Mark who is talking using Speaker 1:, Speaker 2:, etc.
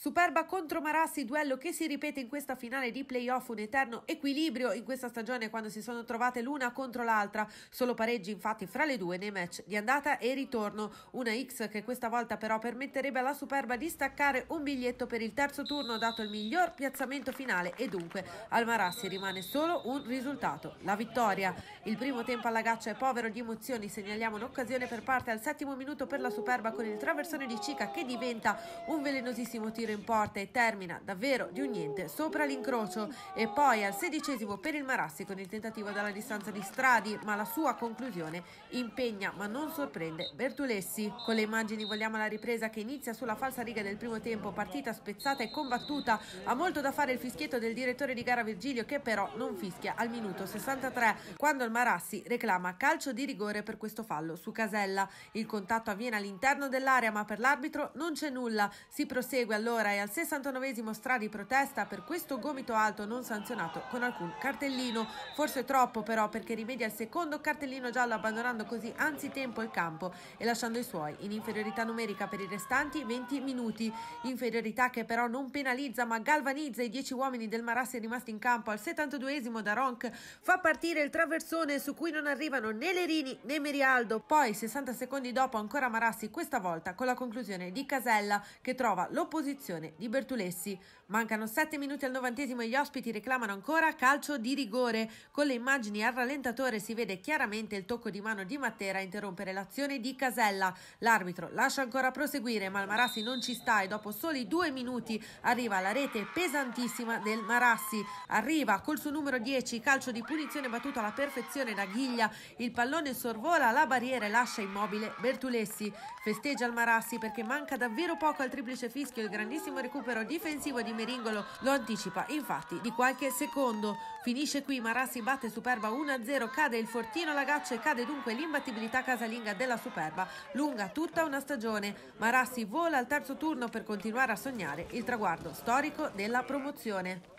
Speaker 1: Superba contro Marassi, duello che si ripete in questa finale di playoff, un eterno equilibrio in questa stagione quando si sono trovate l'una contro l'altra, solo pareggi infatti fra le due nei match di andata e ritorno, una X che questa volta però permetterebbe alla Superba di staccare un biglietto per il terzo turno dato il miglior piazzamento finale e dunque al Marassi rimane solo un risultato, la vittoria. Il primo tempo alla gaccia è povero di emozioni, segnaliamo un'occasione per parte al settimo minuto per la Superba con il traversone di Cica che diventa un velenosissimo tiro in porta e termina davvero di un niente sopra l'incrocio e poi al sedicesimo per il Marassi con il tentativo dalla distanza di Stradi ma la sua conclusione impegna ma non sorprende Bertulessi. Con le immagini vogliamo la ripresa che inizia sulla falsa riga del primo tempo, partita spezzata e combattuta, ha molto da fare il fischietto del direttore di gara Virgilio che però non fischia al minuto 63 quando il Marassi reclama calcio di rigore per questo fallo su Casella. Il contatto avviene all'interno dell'area ma per l'arbitro non c'è nulla, si prosegue allora all'ora e al 69 stra di protesta per questo gomito alto non sanzionato con alcun cartellino. Forse troppo però perché rimedia il secondo cartellino giallo abbandonando così anzitempo il campo e lasciando i suoi in inferiorità numerica per i restanti 20 minuti. Inferiorità che però non penalizza ma galvanizza i 10 uomini del Marassi rimasti in campo al 72 da Ronc. Fa partire il traversone su cui non arrivano né Lerini né Merialdo. Poi 60 secondi dopo ancora Marassi questa volta con la conclusione di Casella che trova l'opposizione punizione di Bertulessi. Mancano 7 minuti al novantesimo e gli ospiti reclamano ancora calcio di rigore. Con le immagini al rallentatore si vede chiaramente il tocco di mano di Matera a interrompere l'azione di Casella. L'arbitro lascia ancora proseguire, ma il Marassi non ci sta e dopo soli due minuti arriva la rete pesantissima del Marassi. Arriva col suo numero 10, calcio di punizione battuto alla perfezione da Ghiglia. Il pallone sorvola la barriera e lascia immobile Bertulessi. Festeggia il Marassi perché manca davvero poco al triplice fischio il grandissimo grandissimo recupero difensivo di Meringolo lo anticipa infatti di qualche secondo. Finisce qui, Marassi batte Superba 1-0, cade il fortino Lagaccio e cade dunque l'imbattibilità casalinga della Superba, lunga tutta una stagione. Marassi vola al terzo turno per continuare a sognare il traguardo storico della promozione.